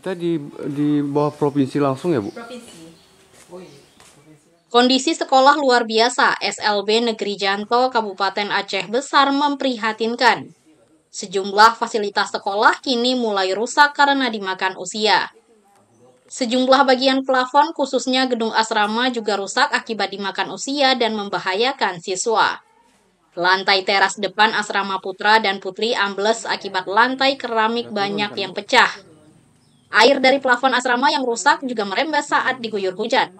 Kita di di bawah provinsi langsung ya, Bu? Oh iya, Kondisi sekolah luar biasa SLB Negeri Janto Kabupaten Aceh Besar memprihatinkan. Sejumlah fasilitas sekolah kini mulai rusak karena dimakan usia. Sejumlah bagian plafon khususnya gedung asrama juga rusak akibat dimakan usia dan membahayakan siswa. Lantai teras depan asrama putra dan putri ambles akibat lantai keramik banyak yang pecah. Air dari plafon asrama yang rusak juga merembes saat diguyur hujan.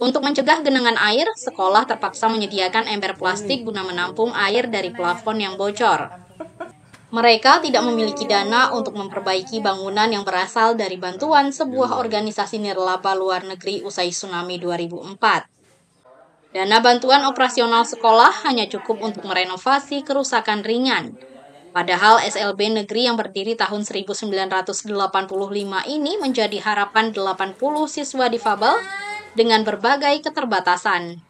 Untuk mencegah genangan air, sekolah terpaksa menyediakan ember plastik guna menampung air dari plafon yang bocor. Mereka tidak memiliki dana untuk memperbaiki bangunan yang berasal dari bantuan sebuah organisasi nirlaba luar negeri usai tsunami 2004. Dana bantuan operasional sekolah hanya cukup untuk merenovasi kerusakan ringan, Padahal SLB negeri yang berdiri tahun 1985 ini menjadi harapan 80 siswa difabel dengan berbagai keterbatasan.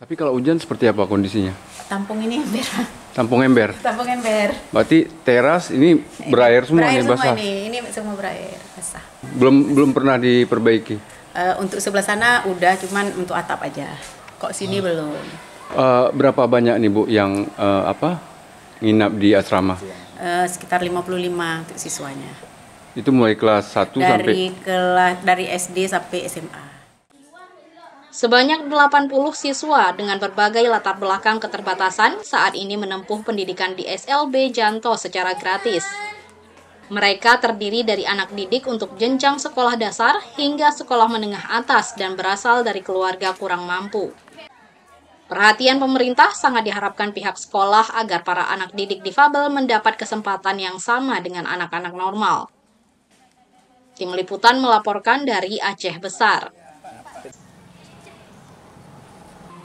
Tapi kalau hujan seperti apa kondisinya? Tampung ini ember. Tampung ember. Tampung ember. Berarti teras ini berair semua berair nih semua basah. Ini, ini semua berair basah. Belum basah. belum pernah diperbaiki. Uh, untuk sebelah sana udah, cuman untuk atap aja. Kok sini oh. belum? Uh, berapa banyak nih bu yang uh, apa nginap di asrama? Uh, sekitar 55 untuk siswanya. Itu mulai kelas 1 dari sampai kelas dari SD sampai SMA. Sebanyak 80 siswa dengan berbagai latar belakang keterbatasan saat ini menempuh pendidikan di SLB Janto secara gratis. Mereka terdiri dari anak didik untuk jenjang sekolah dasar hingga sekolah menengah atas dan berasal dari keluarga kurang mampu. Perhatian pemerintah sangat diharapkan pihak sekolah agar para anak didik difabel mendapat kesempatan yang sama dengan anak-anak normal. Tim liputan melaporkan dari Aceh Besar.